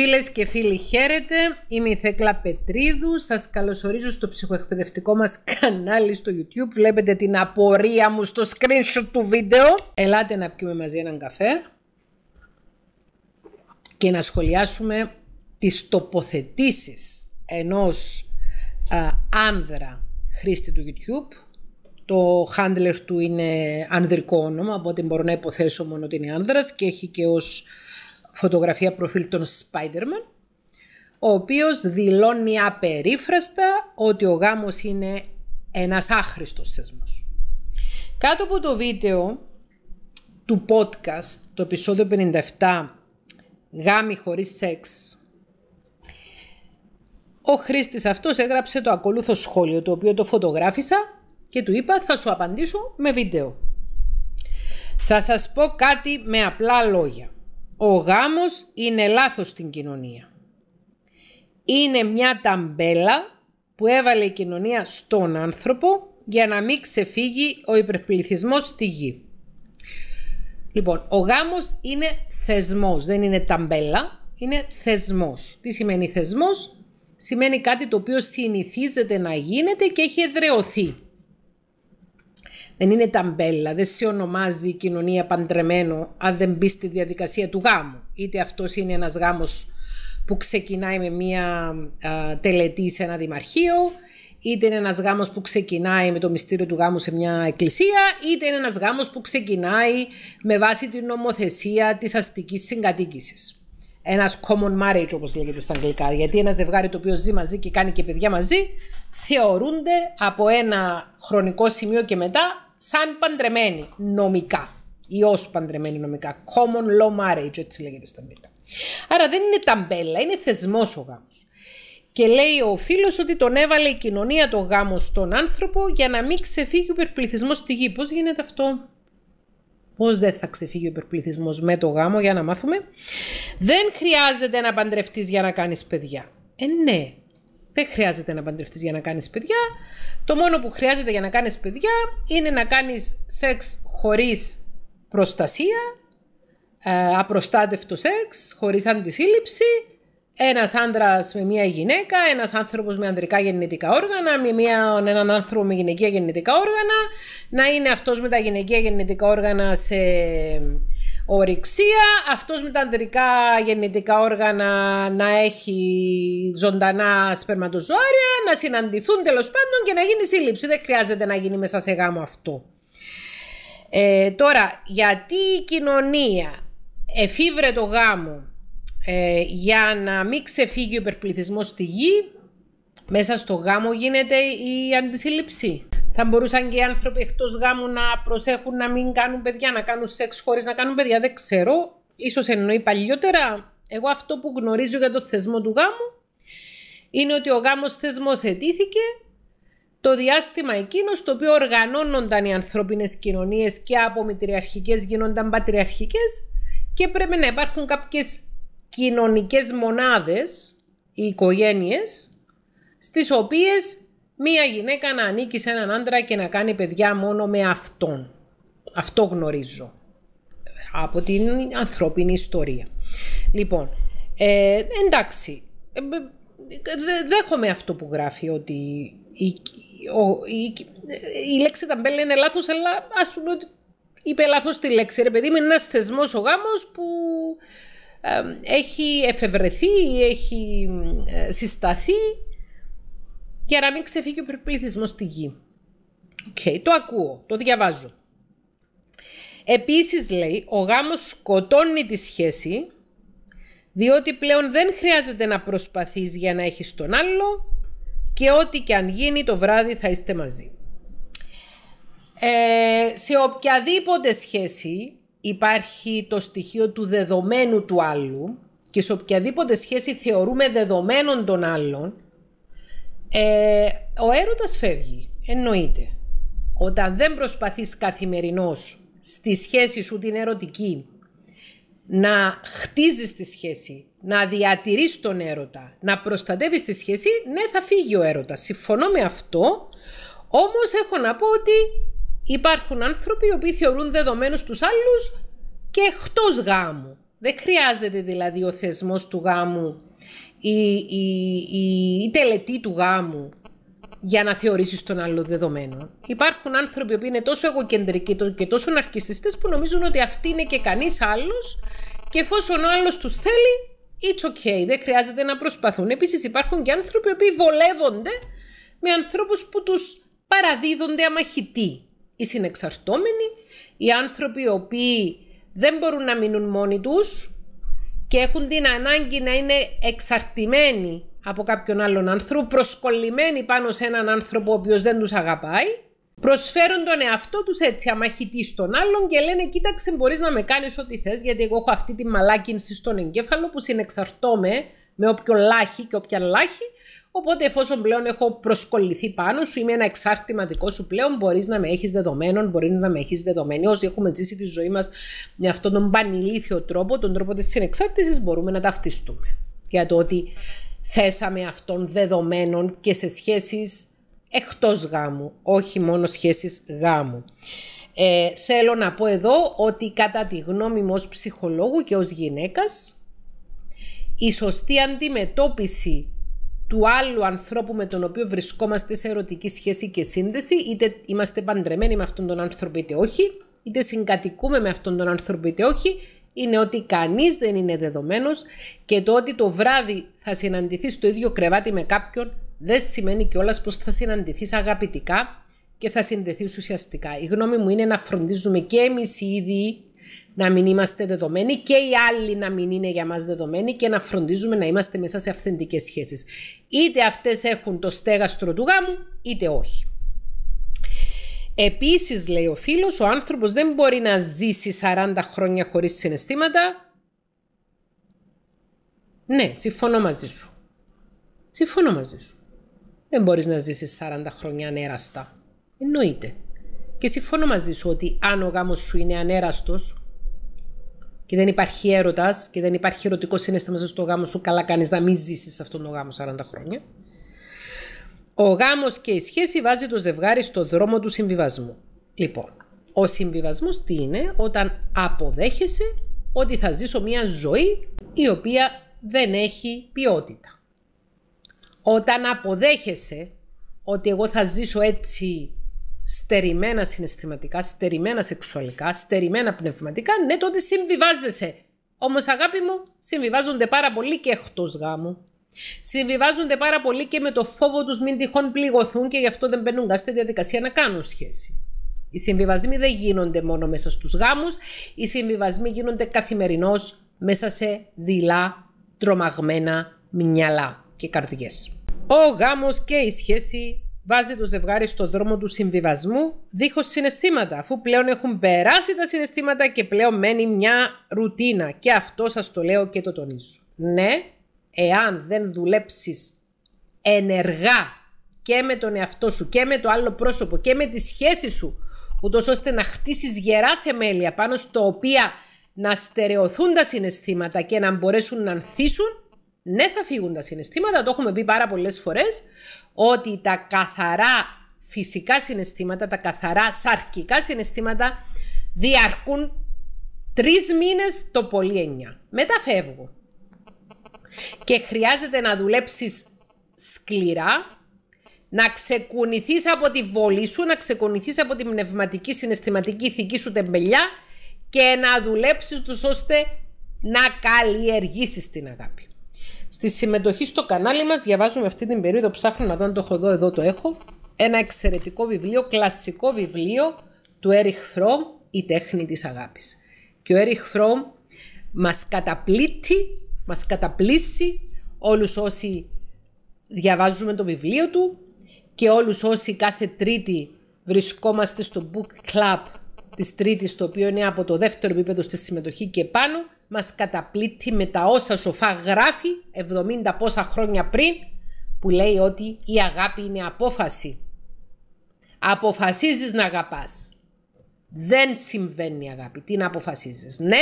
Φίλες και φίλοι χαίρετε, είμαι η Θέκλα Πετρίδου, σας καλωσορίζω στο ψυχοεκπαιδευτικό μας κανάλι στο YouTube, βλέπετε την απορία μου στο screenshot του βίντεο. Ελάτε να πιούμε μαζί έναν καφέ και να σχολιάσουμε τις τοποθετήσεις ενός άνδρα χρήστη του YouTube. Το handler του είναι ανδρικό όνομα, οπότε μπορώ να υποθέσω μόνο ότι είναι άνδρας και έχει και ως φωτογραφία προφίλ των Spider-Man, ο οποίος δηλώνει απερίφραστα ότι ο γάμος είναι ένας άχρηστος θεσμός. Κάτω από το βίντεο του podcast, το επεισόδιο 57, «Γάμοι χωρίς σεξ», ο χρήστης αυτός έγραψε το ακολούθο σχόλιο, το οποίο το φωτογράφησα και του είπα «Θα σου απαντήσω με βίντεο». Θα σας πω κάτι με απλά λόγια. Ο γάμος είναι λάθος στην κοινωνία. Είναι μια ταμπέλα που έβαλε η κοινωνία στον άνθρωπο για να μην ξεφύγει ο υπερπληθυσμός στη γη. Λοιπόν, ο γάμος είναι θεσμός, δεν είναι ταμπέλα, είναι θεσμός. Τι σημαίνει θεσμός? Σημαίνει κάτι το οποίο συνηθίζεται να γίνεται και έχει εδρεωθεί. Δεν είναι ταμπέλα, δεν σε ονομάζει η κοινωνία παντρεμένο αν δεν μπεις στη διαδικασία του γάμου. Είτε αυτός είναι ένας γάμος που ξεκινάει με μία α, τελετή σε ένα δημαρχείο, είτε είναι ένας γάμος που ξεκινάει με το μυστήριο του γάμου σε μια εκκλησία, είτε είναι ένας γάμος που ξεκινάει με βάση την νομοθεσία της αστικής συγκατοίκησης. Ένας common marriage, όπως λέγεται στα αγγλικά. Γιατί ένα ζευγάρι το οποίο ζει μαζί και κάνει και παιδιά μαζί, θεωρούνται από ένα χρονικό σημείο και μετά σαν παντρεμένη νομικά ή ως παντρεμένη νομικά. Common law marriage, έτσι λέγεται στα αγγλικά. Άρα δεν είναι ταμπέλα, είναι θεσμός ο γάμος. Και λέει ο φίλος ότι τον έβαλε η κοινωνία το γάμο στον άνθρωπο για να μην ξεφύγει ο υπερπληθυσμός στη γη. Πώς γίνεται αυτό, Πώς δεν θα ξεφύγει ο υπερπληθυσμός με το γάμο, για να μάθουμε. Δεν χρειάζεται να παντρευτείς για να κάνεις παιδιά. Ε, ναι, δεν χρειάζεται να παντρευτείς για να κάνεις παιδιά. Το μόνο που χρειάζεται για να κάνεις παιδιά είναι να κάνεις σεξ χωρίς προστασία, ε, απροστάτευτο σεξ, χωρίς αντισύλληψη, ένας άντρας με μια γυναίκα, ένας άνθρωπος με ανδρικά γεννητικά όργανα, με μια, έναν άνθρωπο με γυναικεία γεννητικά όργανα, να είναι αυτός με τα γυναικεία γεννητικά όργανα σε ορυξία, αυτός με τα ανδρικά γεννητικά όργανα να έχει ζωντανά σπερματοζώαρια, να συναντηθούν τέλος πάντων και να γίνει σύλληψη. Δεν χρειάζεται να γίνει μέσα σε γάμο αυτό. Ε, τώρα, γιατί η κοινωνία εφήβρε το γάμο ε, για να μην ξεφύγει ο υπερπληθυσμός στη γη, μέσα στο γάμο γίνεται η αντισύλληψη. Θα μπορούσαν και οι άνθρωποι εκτός γάμου να προσέχουν να μην κάνουν παιδιά, να κάνουν σεξ χωρίς να κάνουν παιδιά. Δεν ξέρω. Ίσως εννοεί παλιότερα. Εγώ αυτό που γνωρίζω για το θεσμό του γάμου είναι ότι ο γάμος θεσμοθετήθηκε το διάστημα εκείνος το οποίο οργανώνονταν οι ανθρώπινες κοινωνίες και από μητριαρχικές γίνονταν πατριαρχικές και πρέπει να υπάρχουν κάποιες κοινωνικές μονάδες οι οικογένειες, στις οποίες μία γυναίκα να ανήκει σε έναν άντρα και να κάνει παιδιά μόνο με αυτόν. Αυτό γνωρίζω από την ανθρώπινη ιστορία. Λοιπόν, ε, εντάξει, ε, δέχομαι αυτό που γράφει ότι η, ο, η, η λέξη ταμπέλα είναι λάθος, αλλά ας πούμε ότι είπε λάθος τη λέξη. Ρε παιδί, είναι ένας θεσμός ο γάμος που ε, έχει εφευρεθεί, ή έχει ε, συσταθεί για να μην ξεφύγει ο πληθυσμό στη γη. Οκ, το ακούω, το διαβάζω. Επίσης λέει, ο γάμος σκοτώνει τη σχέση, διότι πλέον δεν χρειάζεται να προσπαθείς για να έχεις τον άλλο και ό,τι και αν γίνει το βράδυ θα είστε μαζί. Ε, σε οποιαδήποτε σχέση υπάρχει το στοιχείο του δεδομένου του άλλου και σε οποιαδήποτε σχέση θεωρούμε δεδομένων των άλλων ε, ο έρωτας φεύγει, εννοείται. Όταν δεν προσπαθείς καθημερινώς στη σχέση σου την ερωτική να χτίζεις τη σχέση, να διατηρείς τον έρωτα, να προστατεύεις τη σχέση, ναι θα φύγει ο έρωτας. Συμφωνώ με αυτό, όμως έχω να πω ότι υπάρχουν άνθρωποι οι οποίοι θεωρούν δεδομένους τους άλλους και εκτός γάμου. Δεν χρειάζεται δηλαδή ο θεσμός του γάμου η, η, η, τελετή του γάμου για να θεωρήσεις τον άλλο δεδομένο. Υπάρχουν άνθρωποι που είναι τόσο εγωκεντρικοί και τόσο ναρκιστές που νομίζουν ότι αυτοί είναι και κανείς άλλος και εφόσον ο άλλος τους θέλει, it's okay, δεν χρειάζεται να προσπαθούν. Επίσης υπάρχουν και άνθρωποι που βολεύονται με ανθρώπους που τους παραδίδονται αμαχητοί. Οι συνεξαρτώμενοι, οι άνθρωποι οι οποίοι δεν μπορούν να μείνουν μόνοι τους, και έχουν την ανάγκη να είναι εξαρτημένοι από κάποιον άλλον άνθρωπο, προσκολλημένοι πάνω σε έναν άνθρωπο ο οποίος δεν τους αγαπάει, προσφέρουν τον εαυτό τους έτσι αμαχητή στον άλλον και λένε κοίταξε μπορείς να με κάνεις ό,τι θες, γιατί εγώ έχω αυτή τη μαλάκινση στον εγκέφαλο που συνεξαρτώμαι με όποιο λάχη και όποια λάχη Οπότε εφόσον πλέον έχω προσκοληθεί πάνω σου, είμαι ένα εξάρτημα δικό σου πλέον, μπορείς να με έχεις δεδομένων, μπορεί να με έχεις δεδομένο Όσοι έχουμε ζήσει τη ζωή μας με αυτόν τον πανηλήθιο τρόπο, τον τρόπο της συνεξάρτησης, μπορούμε να ταυτιστούμε. Για το ότι θέσαμε αυτόν δεδομένων και σε σχέσεις εκτός γάμου, όχι μόνο σχέσεις γάμου. Ε, θέλω να πω εδώ ότι κατά τη γνώμη μου ως ψυχολόγου και ως γυναίκας, η σωστή αντιμετώπιση του άλλου ανθρώπου με τον οποίο βρισκόμαστε σε ερωτική σχέση και σύνδεση, είτε είμαστε παντρεμένοι με αυτόν τον άνθρωπο είτε όχι, είτε συγκατοικούμε με αυτόν τον άνθρωπο είτε όχι, είναι ότι κανείς δεν είναι δεδομένος και το ότι το βράδυ θα συναντηθείς στο ίδιο κρεβάτι με κάποιον δεν σημαίνει κιόλας πως θα συναντηθείς αγαπητικά και θα συνδεθείς ουσιαστικά. Η γνώμη μου είναι να φροντίζουμε και εμείς οι ίδιοι να μην είμαστε δεδομένοι και οι άλλοι να μην είναι για μας δεδομένοι και να φροντίζουμε να είμαστε μέσα σε αυθεντικές σχέσεις. Είτε αυτές έχουν το στέγαστρο του γάμου, είτε όχι. Επίσης, λέει ο φίλος, ο άνθρωπος δεν μπορεί να ζήσει 40 χρόνια χωρίς συναισθήματα. Ναι, συμφωνώ μαζί σου. Συμφωνώ μαζί σου. Δεν μπορείς να ζήσεις 40 χρόνια ανέραστα. Εννοείται. Και συμφωνώ μαζί σου ότι αν ο γάμος σου είναι ανέραστος, και δεν υπάρχει έρωτας και δεν υπάρχει ερωτικός συνέστημα μέσα στο γάμο σου, καλά κάνεις να μην ζήσεις αυτόν τον γάμο 40 χρόνια. Ο γάμος και η σχέση βάζει το ζευγάρι στο δρόμο του συμβιβασμού. Λοιπόν, ο συμβιβασμός τι είναι, όταν αποδέχεσαι ότι θα ζήσω μια ζωή η οποία δεν έχει ποιότητα. Όταν αποδέχεσαι ότι εγώ θα ζήσω έτσι στερημένα συναισθηματικά, στερημένα σεξουαλικά, στερημένα πνευματικά, ναι τότε συμβιβάζεσαι. Όμως αγάπη μου, συμβιβάζονται πάρα πολύ και εκτός γάμου. Συμβιβάζονται πάρα πολύ και με το φόβο τους μην τυχόν πληγωθούν και γι' αυτό δεν μπαίνουν στη διαδικασία να κάνουν σχέση. Οι συμβιβασμοί δεν γίνονται μόνο μέσα στους γάμους, οι συμβιβασμοί γίνονται καθημερινώς μέσα σε δειλά, τρομαγμένα μυαλά και καρδιές. Ο γάμος και η σχέση βάζει το ζευγάρι στο δρόμο του συμβιβασμού δίχως συναισθήματα, αφού πλέον έχουν περάσει τα συναισθήματα και πλέον μένει μια ρουτίνα. Και αυτό σας το λέω και το τονίζω. Ναι, εάν δεν δουλέψεις ενεργά και με τον εαυτό σου και με το άλλο πρόσωπο και με τη σχέση σου, ούτως ώστε να χτίσεις γερά θεμέλια πάνω στο οποία να στερεωθούν τα συναισθήματα και να μπορέσουν να ανθίσουν, ναι, θα φύγουν τα συναισθήματα, το έχουμε πει πάρα πολλές φορές, ότι τα καθαρά φυσικά συναισθήματα, τα καθαρά σαρκικά συναισθήματα διαρκούν τρεις μήνες το πολύ εννιά. Μετά φεύγω Και χρειάζεται να δουλέψεις σκληρά, να ξεκουνηθείς από τη βολή σου, να ξεκουνηθείς από τη πνευματική, συναισθηματική, ηθική σου τεμπελιά και να δουλέψεις τους ώστε να καλλιεργήσεις την αγάπη. Στη συμμετοχή στο κανάλι μας διαβάζουμε αυτή την περίοδο, ψάχνω να δω αν το έχω εδώ, εδώ το έχω, ένα εξαιρετικό βιβλίο, κλασικό βιβλίο του Έριχ Φρόμ, «Η τέχνη της αγάπης». Και ο Έριχ Φρόμ μας καταπλήττει, μας καταπλήσει όλους όσοι διαβάζουμε το βιβλίο του και όλους όσοι κάθε τρίτη βρισκόμαστε στο book club της τρίτης, το οποίο είναι από το δεύτερο επίπεδο στη συμμετοχή και πάνω, μας καταπλήττει με τα όσα σοφά γράφει 70 πόσα χρόνια πριν που λέει ότι η αγάπη είναι απόφαση. Αποφασίζεις να αγαπάς. Δεν συμβαίνει η αγάπη. Τι να αποφασίζεις. Ναι,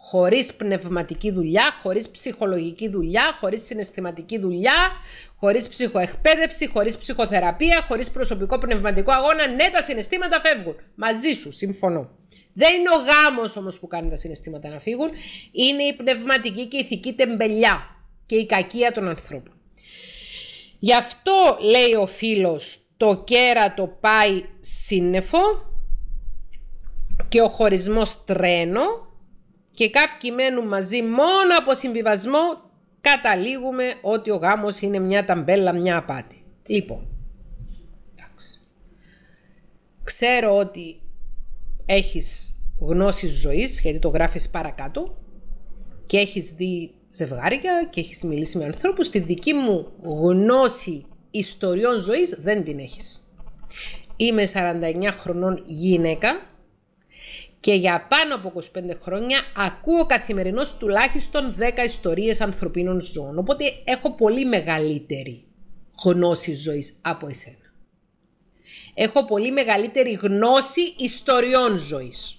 χωρίς πνευματική δουλειά, χωρίς ψυχολογική δουλειά, χωρίς συναισθηματική δουλειά, χωρίς ψυχοεκπαίδευση, χωρίς ψυχοθεραπεία, χωρίς προσωπικό πνευματικό αγώνα. Ναι, τα συναισθήματα φεύγουν. Μαζί σου, συμφωνώ. Δεν είναι ο γάμος όμως που κάνει τα συναισθήματα να φύγουν. Είναι η πνευματική και ηθική τεμπελιά και η κακία των ανθρώπων. Γι' αυτό λέει ο φίλος το κέρατο πάει σύννεφο και ο χωρισμός τρένο και κάποιοι μένουν μαζί μόνο από συμβιβασμό, καταλήγουμε ότι ο γάμος είναι μια ταμπέλα, μια απάτη. Λοιπόν, εντάξει. ξέρω ότι έχεις γνώση ζωής, γιατί το γράφεις παρακάτω και έχεις δει ζευγάρια και έχεις μιλήσει με ανθρώπους, τη δική μου γνώση ιστοριών ζωής δεν την έχεις. Είμαι 49 χρονών γυναίκα και για πάνω από 25 χρόνια ακούω καθημερινώς τουλάχιστον 10 ιστορίες ανθρωπίνων ζώων, οπότε έχω πολύ μεγαλύτερη γνώση ζωής από εσένα. Έχω πολύ μεγαλύτερη γνώση ιστοριών ζωής.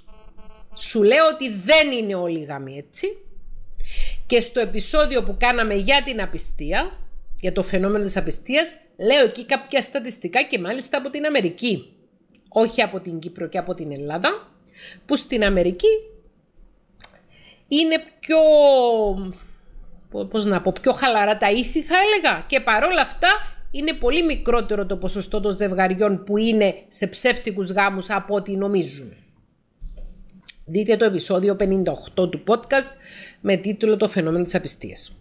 Σου λέω ότι δεν είναι όλοι γαμοι έτσι. Και στο επεισόδιο που κάναμε για την απιστία, για το φαινόμενο της απιστίας, λέω εκεί κάποια στατιστικά και μάλιστα από την Αμερική. Όχι από την Κύπρο και από την Ελλάδα, που στην Αμερική είναι πιο, πώς να πω, πιο χαλαρά τα ήθη θα έλεγα και παρόλα αυτά είναι πολύ μικρότερο το ποσοστό των ζευγαριών που είναι σε ψεύτικους γάμους από ό,τι νομίζουν. Δείτε το επεισόδιο 58 του podcast με τίτλο «Το φαινόμενο της απιστίας».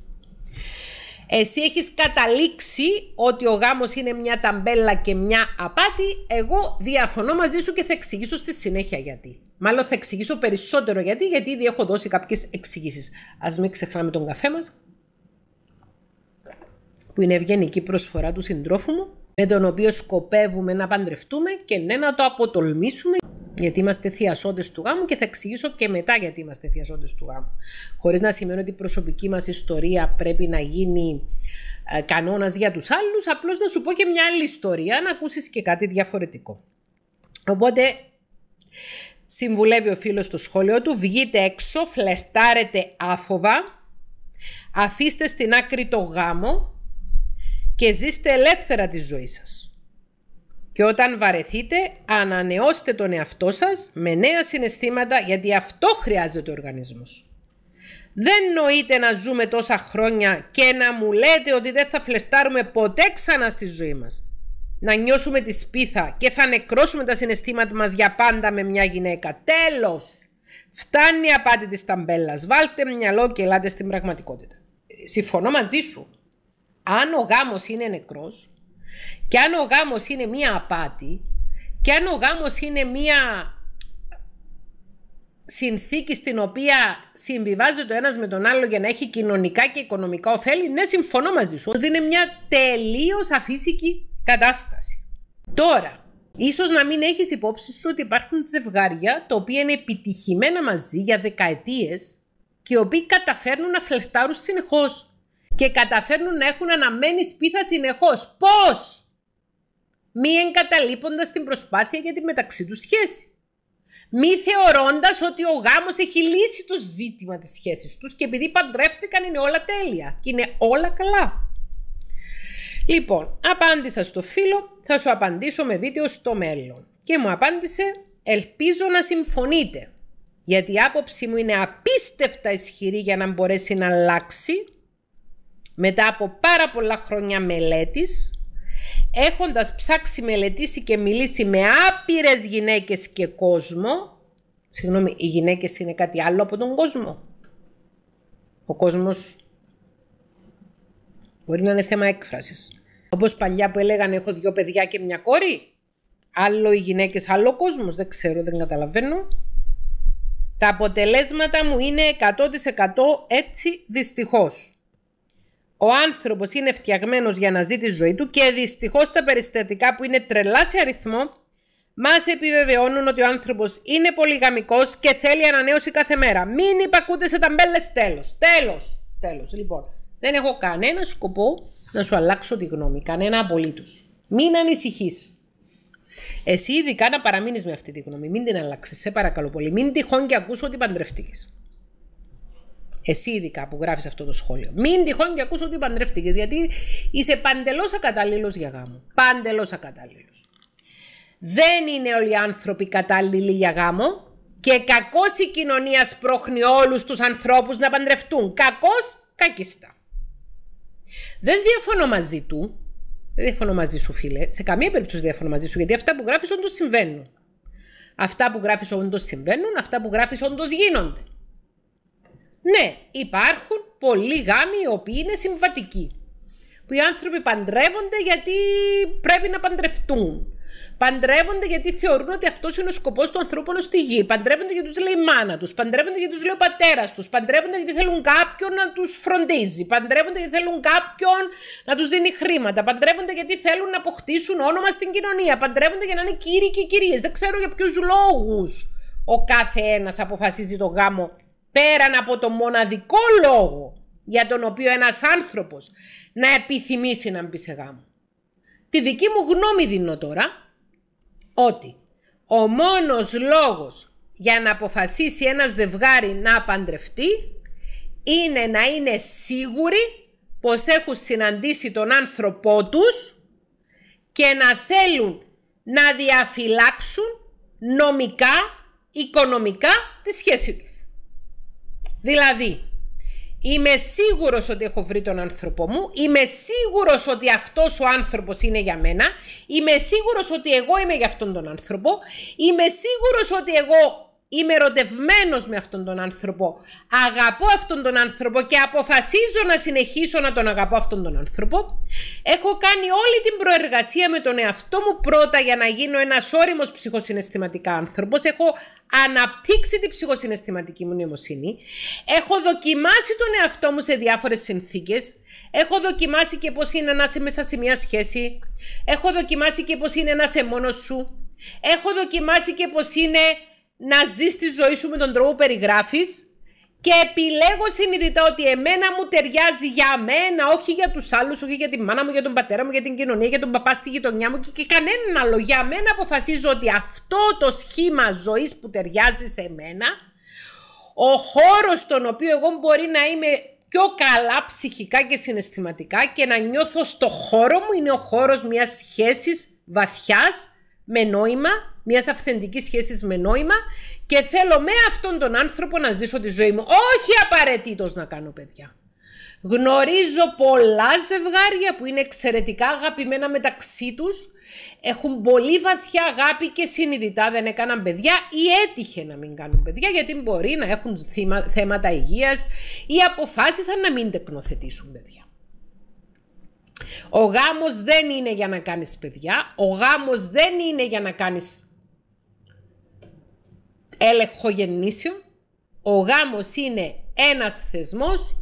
Εσύ έχεις καταλήξει ότι ο γάμος είναι μια ταμπέλα και μια απάτη. Εγώ διαφωνώ μαζί σου και θα εξηγήσω στη συνέχεια γιατί. Μάλλον θα εξηγήσω περισσότερο γιατί, γιατί ήδη έχω δώσει κάποιες εξηγήσεις. Ας μην ξεχνάμε τον καφέ μας, που είναι ευγενική προσφορά του συντρόφου μου, με τον οποίο σκοπεύουμε να παντρευτούμε και ναι να το αποτολμήσουμε γιατί είμαστε θειασόντες του γάμου και θα εξηγήσω και μετά γιατί είμαστε θειασόντες του γάμου. Χωρίς να σημαίνει ότι η προσωπική μας ιστορία πρέπει να γίνει ε, κανόνας για τους άλλους, απλώς να σου πω και μια άλλη ιστορία, να ακούσεις και κάτι διαφορετικό. Οπότε, συμβουλεύει ο φίλος στο σχόλιο του, βγείτε έξω, φλερτάρετε άφοβα, αφήστε στην άκρη το γάμο και ζήστε ελεύθερα τη ζωή σας. Και όταν βαρεθείτε, ανανεώστε τον εαυτό σας με νέα συναισθήματα γιατί αυτό χρειάζεται ο οργανισμός. Δεν νοείται να ζούμε τόσα χρόνια και να μου λέτε ότι δεν θα φλερτάρουμε ποτέ ξανά στη ζωή μας. Να νιώσουμε τη σπίθα και θα νεκρώσουμε τα συναισθήματα μας για πάντα με μια γυναίκα. Τέλος! Φτάνει η απάτη της ταμπέλας. Βάλτε μυαλό και ελάτε στην πραγματικότητα. Ε, συμφωνώ μαζί σου. Αν ο γάμος είναι νεκρός, και αν ο γάμος είναι μία απάτη, και αν ο γάμος είναι μία συνθήκη στην οποία συμβιβάζεται ο ένας με τον άλλο για να έχει κοινωνικά και οικονομικά ωφέλη, ναι, συμφωνώ μαζί σου ότι είναι μια τελείως αφύσικη κατάσταση. Τώρα, ίσως να μην έχεις υπόψη σου ότι υπάρχουν ζευγάρια τα οποία είναι επιτυχημένα μαζί για δεκαετίες και οι οποίοι καταφέρνουν να φλεχτάρουν συνεχώς και καταφέρνουν να έχουν αναμένη σπίθα συνεχώς. Πώς! Μη εγκαταλείποντας την προσπάθεια για τη μεταξύ τους σχέση. Μη θεωρώντας ότι ο γάμος έχει λύσει το ζήτημα της σχέσης τους και επειδή παντρεύτηκαν είναι όλα τέλεια και είναι όλα καλά. Λοιπόν, απάντησα στο φίλο, θα σου απαντήσω με βίντεο στο μέλλον. Και μου απάντησε, ελπίζω να συμφωνείτε. Γιατί η άποψή μου είναι απίστευτα ισχυρή για να μπορέσει να αλλάξει μετά από πάρα πολλά χρόνια μελέτης, έχοντας ψάξει, μελετήσει και μιλήσει με άπειρες γυναίκες και κόσμο, συγγνώμη, οι γυναίκες είναι κάτι άλλο από τον κόσμο. Ο κόσμος μπορεί να είναι θέμα έκφρασης. Όπως παλιά που έλεγαν έχω δύο παιδιά και μια κόρη, άλλο οι γυναίκες, άλλο ο κόσμος, δεν ξέρω, δεν καταλαβαίνω. Τα αποτελέσματα μου είναι 100% έτσι δυστυχώς. Ο άνθρωπος είναι φτιαγμένος για να ζει τη ζωή του και δυστυχώς τα περιστατικά που είναι τρελά σε αριθμό μας επιβεβαιώνουν ότι ο άνθρωπος είναι πολυγαμικό και θέλει ανανέωση κάθε μέρα. Μην υπακούτε σε ταμπέλες. Τέλος. Τέλος. Τέλος. Λοιπόν, δεν έχω κανένα σκοπό να σου αλλάξω τη γνώμη. Κανένα απολύτως. Μην ανησυχείς. Εσύ ειδικά να παραμείνεις με αυτή τη γνώμη. Μην την αλλάξεις. Σε παρακαλώ πολύ. Μην τυχόν και ακούσω ότι παντρευτήκε. Εσύ ειδικά που γράφεις αυτό το σχόλιο. Μην τυχόν και ακούσω ότι παντρεύτηκες, γιατί είσαι παντελώς ακαταλλήλο για γάμο. Παντελώς ακαταλλήλο. Δεν είναι όλοι οι άνθρωποι κατάλληλοι για γάμο και κακώς η κοινωνία σπρώχνει όλους τους ανθρώπους να παντρευτούν. Κακώς, κακίστα. Δεν διαφωνώ μαζί του. Δεν διαφωνώ μαζί σου, φίλε. Σε καμία περίπτωση δεν διαφωνώ μαζί σου, γιατί αυτά που γράφεις όντως συμβαίνουν. Αυτά που γράφεις όντως συμβαίνουν, αυτά που γράφεις όντως γίνονται. Ναι, υπάρχουν πολλοί γάμοι οι οποίοι είναι συμβατικοί. Που οι άνθρωποι παντρεύονται γιατί πρέπει να παντρευτούν. Παντρεύονται γιατί θεωρούν ότι αυτός είναι ο σκοπός του ανθρώπων στη γη. Παντρεύονται γιατί τους λέει η μάνα τους. Παντρεύονται γιατί τους λέει ο πατέρας τους. Παντρεύονται γιατί θέλουν κάποιον να τους φροντίζει. Παντρεύονται γιατί θέλουν κάποιον να τους δίνει χρήματα. Παντρεύονται γιατί θέλουν να αποκτήσουν όνομα στην κοινωνία. Παντρεύονται για να είναι κύριοι και κυρίες. Δεν ξέρω για ποιους λόγους ο κάθε ένας αποφασίζει το γάμο πέραν από το μοναδικό λόγο για τον οποίο ένας άνθρωπος να επιθυμήσει να μπει σε γάμο. Τη δική μου γνώμη δίνω τώρα ότι ο μόνος λόγος για να αποφασίσει ένας ζευγάρι να απαντρευτεί είναι να είναι σίγουροι πως έχουν συναντήσει τον άνθρωπό τους και να θέλουν να διαφυλάξουν νομικά, οικονομικά τη σχέση τους. Δηλαδή, είμαι σίγουρος ότι έχω βρει τον άνθρωπό μου, είμαι σίγουρος ότι αυτός ο άνθρωπος είναι για μένα, είμαι σίγουρος ότι εγώ είμαι για αυτόν τον άνθρωπο, είμαι σίγουρος ότι εγώ Είμαι ερωτευμένος με αυτόν τον άνθρωπο. Αγαπώ αυτόν τον άνθρωπο και αποφασίζω να συνεχίσω να τον αγαπώ αυτόν τον άνθρωπο. Έχω κάνει όλη την προεργασία με τον εαυτό μου πρώτα για να γίνω ένας όριμος ψυχοσυναισθηματικά άνθρωπος. Έχω αναπτύξει την ψυχοσυναισθηματική μου νοημοσύνη. Έχω δοκιμάσει τον εαυτό μου σε διάφορες συνθήκες. Έχω δοκιμάσει και πώς είναι να είσαι μέσα σε μια σχέση. Έχω δοκιμάσει και πώς είναι να είσαι μόνος σου. Έχω δοκιμάσει και πώς είναι να ζεις τη ζωή σου με τον τρόπο που περιγράφεις και επιλέγω συνειδητά ότι εμένα μου ταιριάζει για μένα, όχι για τους άλλους, όχι για τη μάνα μου, για τον πατέρα μου, για την κοινωνία, για τον παπά στη γειτονιά μου και, και κανέναν άλλο. Για μένα αποφασίζω ότι αυτό το σχήμα ζωής που ταιριάζει σε μένα, ο χώρος στον οποίο εγώ μπορεί να είμαι πιο καλά ψυχικά και συναισθηματικά και να νιώθω στο χώρο μου είναι ο χώρος μιας σχέσης βαθιάς με νόημα μιας αυθεντικής σχέσης με νόημα και θέλω με αυτόν τον άνθρωπο να ζήσω τη ζωή μου. Όχι απαραίτητος να κάνω παιδιά. Γνωρίζω πολλά ζευγάρια που είναι εξαιρετικά αγαπημένα μεταξύ τους, έχουν πολύ βαθιά αγάπη και συνειδητά δεν έκαναν παιδιά ή έτυχε να μην κάνουν παιδιά γιατί μπορεί να έχουν θέματα υγείας ή αποφάσισαν να μην τεκνοθετήσουν παιδιά. Ο γάμος δεν είναι για να κάνεις παιδιά, ο γάμος δεν είναι για να κάνεις έλεγχο γεννήσεων. Ο γάμος είναι ένας θεσμός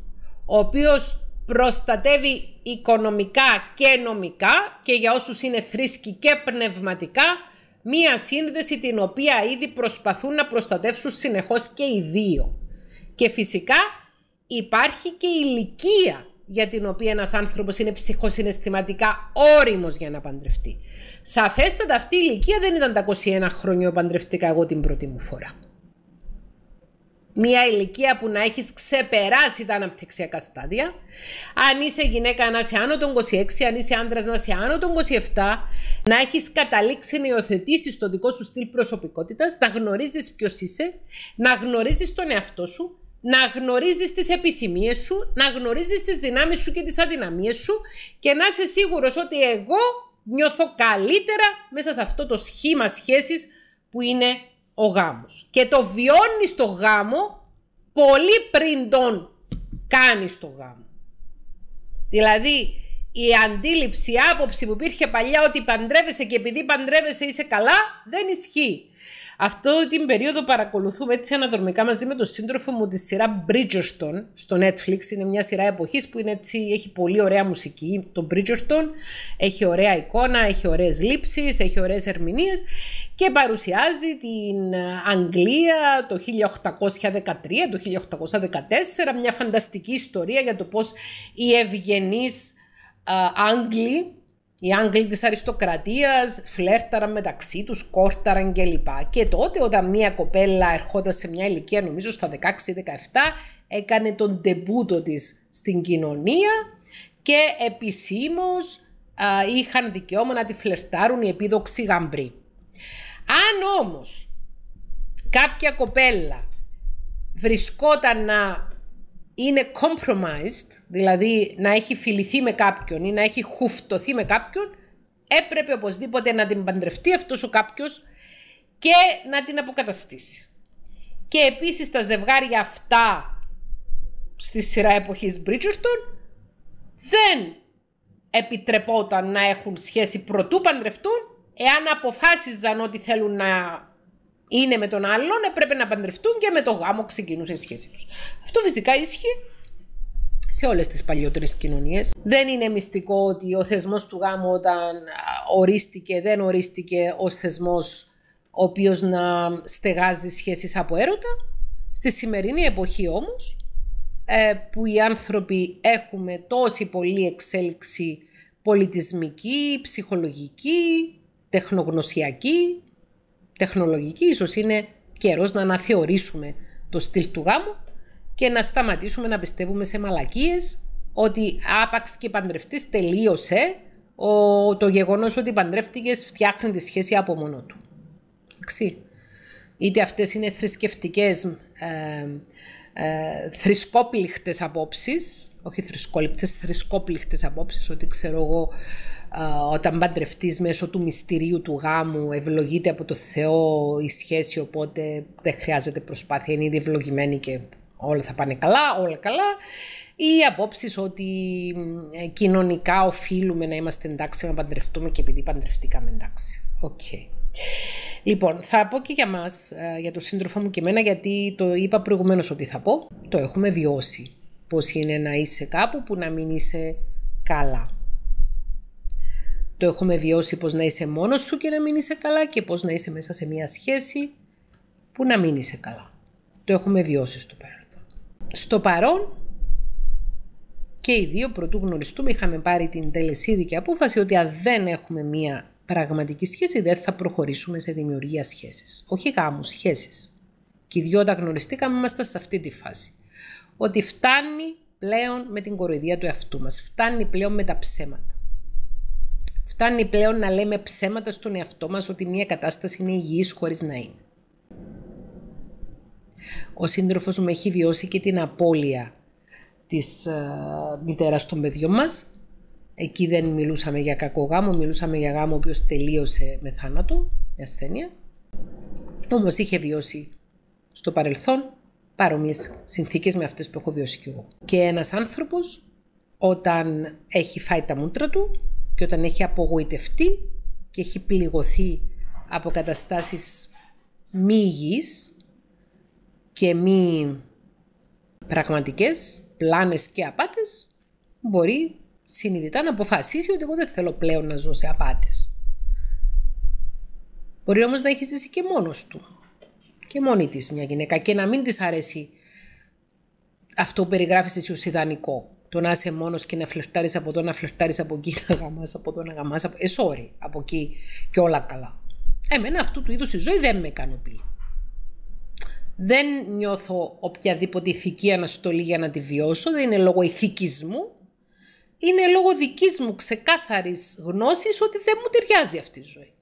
ο οποίος προστατεύει οικονομικά και νομικά και για όσους είναι θρήσκοι και πνευματικά μία σύνδεση την οποία ήδη προσπαθούν να προστατεύσουν συνεχώς και οι δύο. Και φυσικά υπάρχει και ηλικία για την οποία ένας άνθρωπος είναι ψυχοσυναισθηματικά όριμος για να παντρευτεί. Σαφέστατα αυτή η ηλικία δεν ήταν τα 21 χρόνια που παντρευτήκα εγώ την πρώτη μου φορά. Μια ηλικία που να έχεις ξεπεράσει τα αναπτυξιακά στάδια. Αν είσαι γυναίκα να είσαι άνω των 26, αν είσαι άντρας να είσαι άνω των 27, να έχεις καταλήξει να υιοθετήσεις το δικό σου στυλ προσωπικότητας, να γνωρίζεις ποιος είσαι, να γνωρίζεις τον εαυτό σου, να γνωρίζεις τις επιθυμίες σου, να γνωρίζεις τις δυνάμεις σου και τις αδυναμίες σου και να είσαι σίγουρος ότι εγώ νιώθω καλύτερα μέσα σε αυτό το σχήμα σχέσης που είναι ο γάμος. Και το βιώνεις το γάμο πολύ πριν τον κάνεις το γάμο. Δηλαδή, η αντίληψη, η άποψη που υπήρχε παλιά ότι παντρεύεσαι και επειδή παντρεύεσαι είσαι καλά, δεν ισχύει. Αυτό την περίοδο παρακολουθούμε έτσι αναδρομικά μαζί με τον σύντροφο μου τη σειρά Bridgerton στο Netflix. Είναι μια σειρά εποχής που είναι έτσι, έχει πολύ ωραία μουσική το Bridgerton. Έχει ωραία εικόνα, έχει ωραίες λήψεις, έχει ωραίες ερμηνείες και παρουσιάζει την Αγγλία το 1813, το 1814, μια φανταστική ιστορία για το πώς οι ευγενείς ε, Άγγλοι, οι Άγγλοι της αριστοκρατίας φλέρταραν μεταξύ τους, κόρταραν κλπ. Και τότε όταν μια κοπέλα ερχόταν σε μια ηλικία νομίζω στα 16-17 έκανε τον τεμπούτο της στην κοινωνία και επισήμως ε, είχαν δικαίωμα να τη φλερτάρουν οι επίδοξοι γαμπροί. Αν όμως κάποια κοπέλα βρισκόταν να είναι compromised, δηλαδή να έχει φιληθεί με κάποιον ή να έχει χουφτωθεί με κάποιον, έπρεπε οπωσδήποτε να την παντρευτεί αυτός ο κάποιος και να την αποκαταστήσει. Και επίσης τα ζευγάρια αυτά στη σειρά εποχής Bridgerton δεν επιτρεπόταν να έχουν σχέση προτού παντρευτούν εάν αποφάσιζαν ότι θέλουν να είναι με τον άλλον, έπρεπε να παντρευτούν και με το γάμο ξεκινούσε η σχέση τους. Αυτό φυσικά ίσχυε σε όλες τις παλιότερες κοινωνίες. Δεν είναι μυστικό ότι ο θεσμός του γάμου όταν ορίστηκε, δεν ορίστηκε ως θεσμός ο οποίος να στεγάζει σχέσεις από έρωτα. Στη σημερινή εποχή όμως, ε, που οι άνθρωποι έχουμε τόση πολλή εξέλιξη πολιτισμική, ψυχολογική, τεχνογνωσιακή, τεχνολογική, ίσως είναι καιρός να αναθεωρήσουμε το στυλ του γάμου και να σταματήσουμε να πιστεύουμε σε μαλακίες ότι άπαξ και παντρευτής τελείωσε ο, το γεγονός ότι παντρεύτηκες φτιάχνει τη σχέση από μόνο του. Εξή. Είτε αυτές είναι θρησκευτικές, ε, ε, απόψεις, όχι θρησκόληπτες, θρησκόπληχτες απόψεις, ότι ξέρω εγώ όταν παντρευτείς μέσω του μυστηρίου του γάμου, ευλογείται από το Θεό η σχέση, οπότε δεν χρειάζεται προσπάθεια, είναι ήδη ευλογημένη και όλα θα πάνε καλά, όλα καλά. Ή απόψεις ότι ε, κοινωνικά οφείλουμε να είμαστε εντάξει, να παντρευτούμε και επειδή παντρευτήκαμε εντάξει. Λοιπόν, θα πω και για μας, ε, για τον σύντροφο μου και εμένα, γιατί το είπα προηγουμένως ότι θα πω. Το έχουμε βιώσει. Πώς είναι να είσαι κάπου που να μην είσαι καλά. Το έχουμε βιώσει πως να είσαι μόνος σου και να μην είσαι καλά και πως να είσαι μέσα σε μια σχέση που να μην είσαι καλά. Το έχουμε βιώσει στο παρελθόν. Στο παρόν και οι δύο πρωτού γνωριστούμε είχαμε πάρει την τελεσίδικη απόφαση ότι αν δεν έχουμε μία πραγματική σχέση δεν θα προχωρήσουμε σε δημιουργία σχέσης. Όχι γάμου, σχέσεις. Και οι δυο όταν γνωριστήκαμε είμαστε σε δημιουργια σχεσης οχι γαμου σχεσεις και οι δυο τα γνωριστηκαμε ειμαστε σε αυτη τη φάση. Ότι φτάνει πλέον με την κοροϊδία του εαυτού μας. Φτάνει πλέον με τα ψέματα. Φτάνει πλέον να λέμε ψέματα στον εαυτό μας ότι μια κατάσταση είναι υγιής χωρίς να είναι. Ο σύντροφος μου έχει βιώσει και την απώλεια της ε, μητέρας των παιδιών μας. Εκεί δεν μιλούσαμε για κακό γάμο, μιλούσαμε για γάμο ο οποίος τελείωσε με θάνατο, με ασθένεια. Όμως είχε βιώσει στο παρελθόν παρόμοιες συνθήκες με αυτές που έχω βιώσει κι εγώ. Και ένας άνθρωπος όταν έχει φάει τα μούτρα του και όταν έχει απογοητευτεί και έχει πληγωθεί από καταστάσεις μη και μη πραγματικές, πλάνες και απάτες, μπορεί συνειδητά να αποφασίσει ότι εγώ δεν θέλω πλέον να ζω σε απάτες. Μπορεί όμως να έχεις ζήσει και μόνος του και μόνη της μια γυναίκα και να μην της αρέσει αυτό που περιγράφεις εσύ ως ιδανικό το να είσαι μόνος και να φλερτάρεις από εδώ, να φλερτάρεις από εκεί, να γαμάς από εδώ, να γαμάς από εκεί. Sorry, από εκεί και όλα καλά. Εμένα αυτού του είδους η ζωή δεν με ικανοποιεί. Δεν νιώθω οποιαδήποτε ηθική αναστολή για να τη βιώσω, δεν είναι λόγω ηθικής μου. Είναι λόγω δικής μου ξεκάθαρης γνώσης ότι δεν μου ταιριάζει αυτή η ζωή.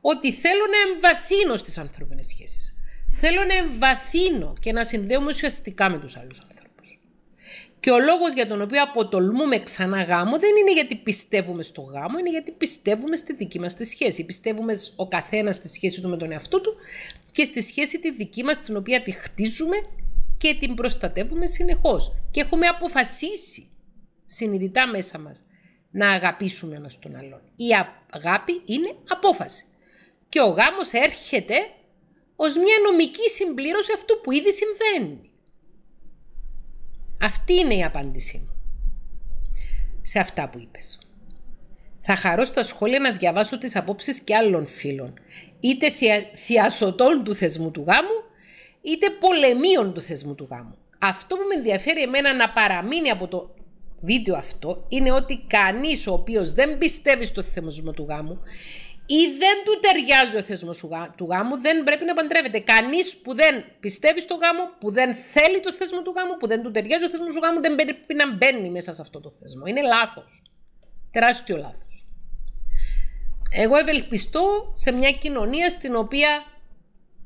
Ότι θέλω να εμβαθύνω στις ανθρώπινες σχέσεις. Θέλω να εμβαθύνω και να συνδέομαι ουσιαστικά με τους άλλους ανθρώπου. Και ο λόγος για τον οποίο αποτολμούμε ξανά γάμο δεν είναι γιατί πιστεύουμε στο γάμο, είναι γιατί πιστεύουμε στη δική μας τη σχέση. Πιστεύουμε ο καθένας στη σχέση του με τον εαυτό του και στη σχέση τη δική μας την οποία τη χτίζουμε και την προστατεύουμε συνεχώς. Και έχουμε αποφασίσει συνειδητά μέσα μας να αγαπήσουμε ένας τον άλλον. Η αγάπη είναι απόφαση. Και ο γάμος έρχεται ως μια νομική συμπλήρωση αυτού που ήδη συμβαίνει. Αυτή είναι η απάντησή μου σε αυτά που είπες. Θα χαρώ στα σχόλια να διαβάσω τις απόψεις και άλλων φίλων, είτε θεα... θειασωτών του θεσμού του γάμου, είτε πολεμίων του θεσμού του γάμου. Αυτό που με ενδιαφέρει εμένα να παραμείνει από το βίντεο αυτό είναι ότι κανείς ο οποίος δεν πιστεύει στο θεσμό του γάμου ή δεν του ταιριάζει ο θεσμός του γάμου, δεν πρέπει να παντρεύεται. Κανείς που δεν πιστεύει στο γάμο, που δεν θέλει το θεσμό του γάμου, που δεν του ταιριάζει ο θεσμό του γάμου, δεν πρέπει να μπαίνει μέσα σε αυτό το θεσμό. Είναι λάθος. Τεράστιο λάθος. Εγώ ευελπιστώ σε μια κοινωνία στην οποία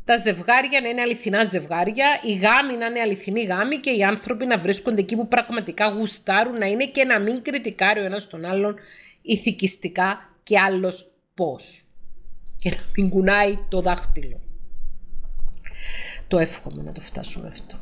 τα ζευγάρια να είναι αληθινά ζευγάρια, οι γάμοι να είναι αληθινοί γάμοι και οι άνθρωποι να βρίσκονται εκεί που πραγματικά γουστάρουν να είναι και να μην κριτικάρει ο ένας τον άλλον ηθικιστικά και άλλος πώς και να μην κουνάει το δάχτυλο. Το εύχομαι να το φτάσουμε αυτό.